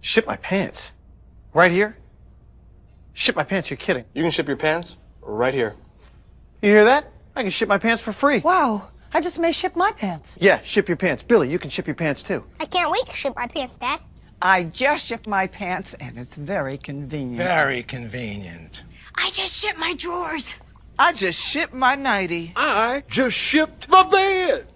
Ship my pants? Right here? Ship my pants, you're kidding. You can ship your pants right here. You hear that? I can ship my pants for free. Wow, I just may ship my pants. Yeah, ship your pants. Billy, you can ship your pants too. I can't wait to ship my pants, Dad. I just shipped my pants and it's very convenient. Very convenient. I just shipped my drawers. I just shipped my nightie. I just shipped my bed.